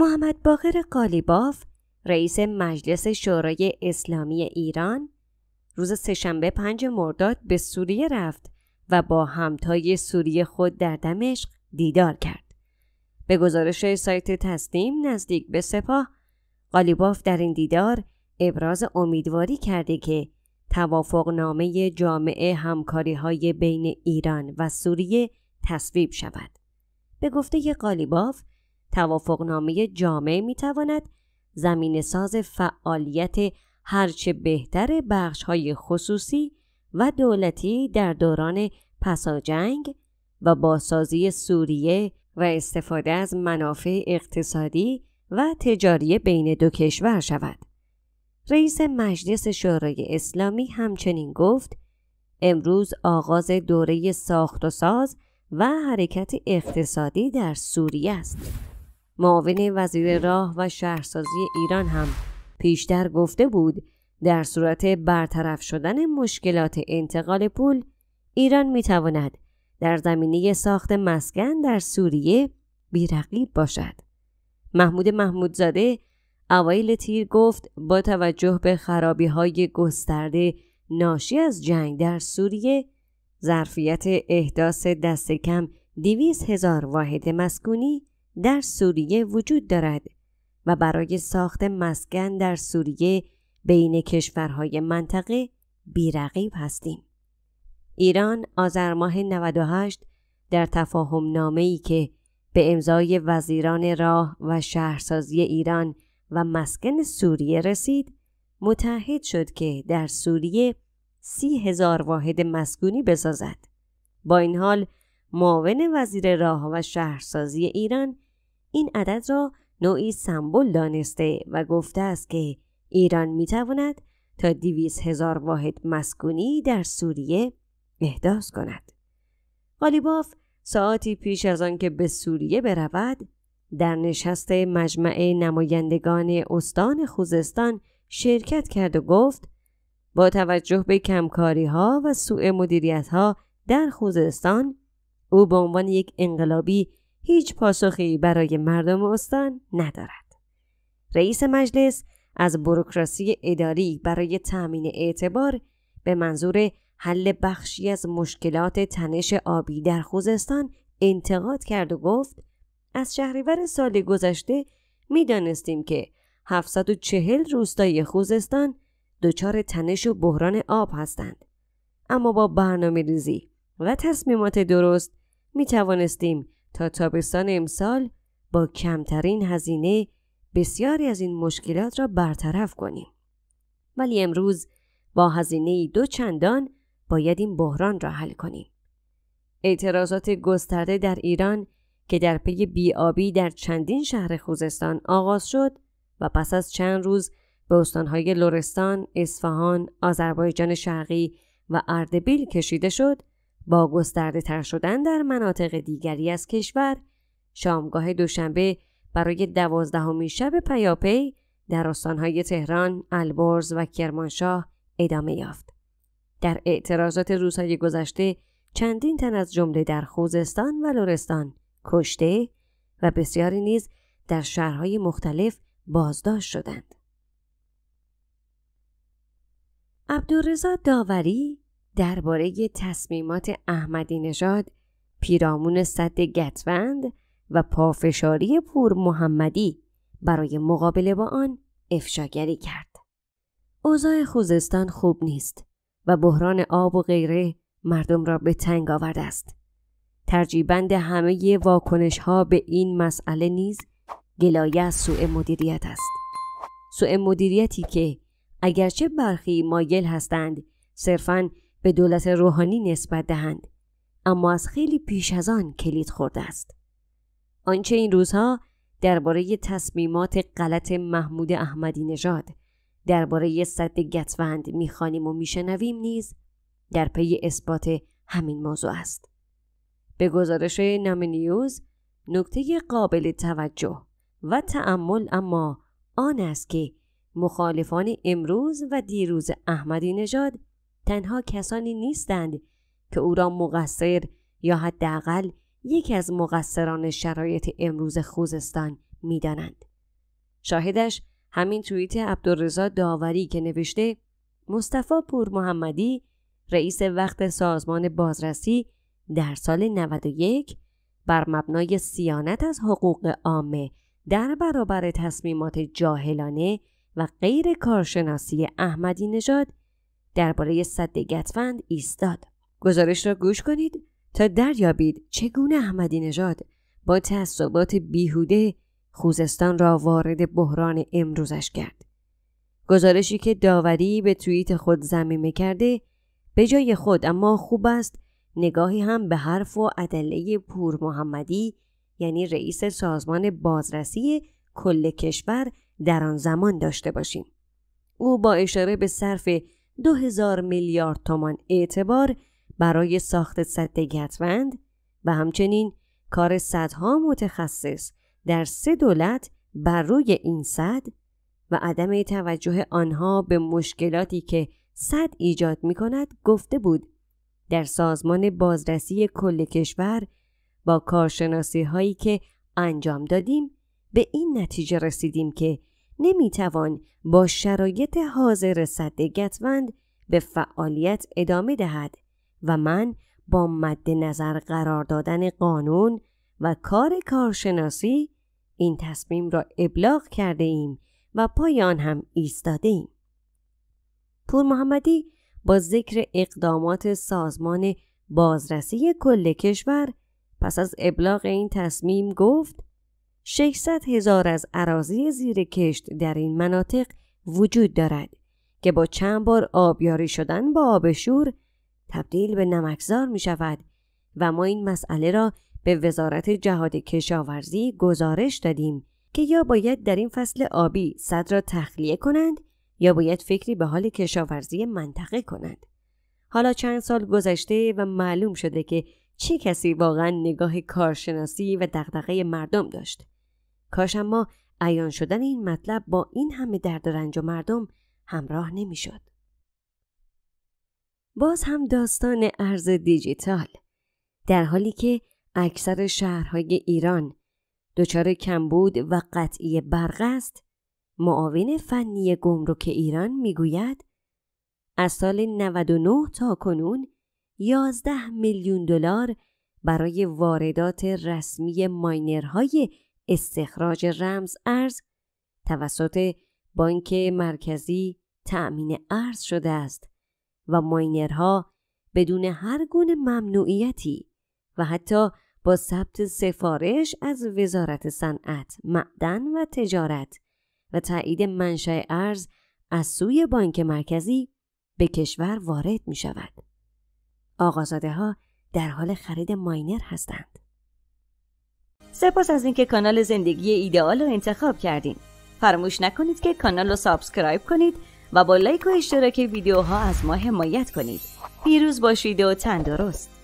محمد باقر قالیباف رئیس مجلس شورای اسلامی ایران روز سهشنبه پنج مرداد به سوریه رفت و با همتای سوریه خود در دمشق دیدار کرد. به گزارش سایت تسلیم نزدیک به سپاه قالیباف در این دیدار ابراز امیدواری کرده که توافق نامه جامعه همکاری های بین ایران و سوریه تصویب شود. به گفته قالیباف توافقنامه جامع می تواند زمین ساز فعالیت هرچه بهتر بخش های خصوصی و دولتی در دوران پساجنگ و باسازی سوریه و استفاده از منافع اقتصادی و تجاری بین دو کشور شود. رئیس مجلس شورای اسلامی همچنین گفت امروز آغاز دوره ساخت و ساز و حرکت اقتصادی در سوریه است. معاون وزیر راه و شهرسازی ایران هم پیشتر گفته بود در صورت برطرف شدن مشکلات انتقال پول ایران می تواند در زمینه ساخت مسکن در سوریه بیرقیب باشد. محمود محمودزاده اوایل تیر گفت با توجه به خرابی های گسترده ناشی از جنگ در سوریه ظرفیت احداث دست کم دیویز هزار واحد مسکونی در سوریه وجود دارد و برای ساخت مسکن در سوریه بین کشورهای منطقه بیرقیب هستیم. ایران آذر ماه 98 در تفاهم ای که به امضای وزیران راه و شهرسازی ایران و مسکن سوریه رسید متحد شد که در سوریه سی هزار واحد مسکونی بسازد. با این حال معاون وزیر راه و شهرسازی ایران این عدد را نوعی سمبل دانسته و گفته است که ایران می تواند تا دیویز هزار واحد مسکونی در سوریه احداث کند. قالیباف ساعتی پیش از آنکه به سوریه برود در نشست مجمع نمایندگان استان خوزستان شرکت کرد و گفت با توجه به کمکاری ها و سوء مدیریت ها در خوزستان او به عنوان یک انقلابی هیچ پاسخی برای مردم استان ندارد. رئیس مجلس از بروکراسی اداری برای تأمین اعتبار به منظور حل بخشی از مشکلات تنش آبی در خوزستان انتقاد کرد و گفت از شهریور سال گذشته دانستیم که 740 روستای خوزستان دچار تنش و بحران آب هستند اما با برنامه ریزی و تصمیمات درست می توانستیم تا تابستان امسال با کمترین هزینه بسیاری از این مشکلات را برطرف کنیم. ولی امروز با هزینه دو چندان باید این بحران را حل کنیم. اعتراضات گسترده در ایران که در پی بیابی در چندین شهر خوزستان آغاز شد و پس از چند روز به استانهای لرستان، اصفهان، آذربایجان شرقی و اردبیل کشیده شد با گسترده تر شدن در مناطق دیگری از کشور شامگاه دوشنبه برای دوازدهمین شب پیاپی در استانهای تهران، البرز و کرمانشاه ادامه یافت. در اعتراضات روزهای گذشته چندین تن از جمله در خوزستان و لورستان کشته و بسیاری نیز در شهرهای مختلف بازداشت شدند. عبدالرضا داوری درباره تصمیمات احمدی نژاد پیرامون صد گتوند و پافشاری پور محمدی برای مقابله با آن افشاگری کرد. اوضاع خوزستان خوب نیست و بحران آب و غیره مردم را به تنگ آورده است. ترجیبند همه واکنش ها به این مسئله نیز گلایه از سوء مدیریت است. سوء مدیریتی که اگرچه برخی مایل هستند صرفاً به دولت روحانی نسبت دهند اما از خیلی پیش از آن کلید خورده است آنچه این روزها درباره تصمیمات غلط محمود احمدی نژاد درباره صد گتوند میخوانیم و میشنویم نیز در پی اثبات همین موضوع است به گزارش نام نیوز نکته قابل توجه و تأمل اما آن است که مخالفان امروز و دیروز احمدی نژاد تنها کسانی نیستند که او را مقصر یا حداقل یکی از مقصران شرایط امروز خوزستان میدانند شاهدش همین توییت عبدالرضا داوری که نوشته مصطفی پور محمدی رئیس وقت سازمان بازرسی در سال 91 بر مبنای سیانت از حقوق عامه در برابر تصمیمات جاهلانه و غیر کارشناسی احمدی نژاد درباره صد گتوند ایستاد گزارش را گوش کنید تا دریابید چگونه احمدی نژاد با تعصبات بیهوده خوزستان را وارد بحران امروزش کرد گزارشی که داوری به توییت خود زمیمه کرده به جای خود اما خوب است نگاهی هم به حرف و ادله پور محمدی یعنی رئیس سازمان بازرسی کل کشور در آن زمان داشته باشیم. او با اشاره به صرف دو میلیارد تومان اعتبار برای ساخت سد گتوند و همچنین کار صدها متخصص در سه دولت بر روی این صد و عدم توجه آنها به مشکلاتی که صد ایجاد می کند گفته بود در سازمان بازرسی کل کشور با کارشناسی هایی که انجام دادیم به این نتیجه رسیدیم که نمیتوان با شرایط حاضر صد گتوند به فعالیت ادامه دهد و من با مد نظر قرار دادن قانون و کار کارشناسی این تصمیم را ابلاغ کرده ایم و پایان هم ایستاده ایم. پور محمدی با ذکر اقدامات سازمان بازرسی کل کشور پس از ابلاغ این تصمیم گفت 600 هزار از عراضی زیر کشت در این مناطق وجود دارد که با چند بار آبیاری شدن با آب شور تبدیل به نمکزار می شود و ما این مسئله را به وزارت جهاد کشاورزی گزارش دادیم که یا باید در این فصل آبی صد را تخلیه کنند یا باید فکری به حال کشاورزی منطقه کنند. حالا چند سال گذشته و معلوم شده که چه کسی واقعا نگاه کارشناسی و دقدقه مردم داشت. کاش اما عیان شدن این مطلب با این همه درد و رنج و مردم همراه نمیشد. باز هم داستان ارز دیجیتال در حالی که اکثر شهرهای ایران دچار کمبود و قطعی برق است معاون فنی گمرک ایران میگوید از سال 99 تا کنون 11 میلیون دلار برای واردات رسمی ماینرهای استخراج رمز ارز توسط بانک مرکزی تأمین ارز شده است و ماینرها بدون هر گونه ممنوعیتی و حتی با ثبت سفارش از وزارت صنعت، معدن و تجارت و تایید منشأ ارز از سوی بانک مرکزی به کشور وارد می شود. آقازاده ها در حال خرید ماینر هستند. سپاس از اینکه کانال زندگی ایدئال رو انتخاب کردین فراموش نکنید که کانال رو سابسکرایب کنید و با لایک و اشتراک ویدیوها از ما حمایت کنید پیروز باشید و تندرست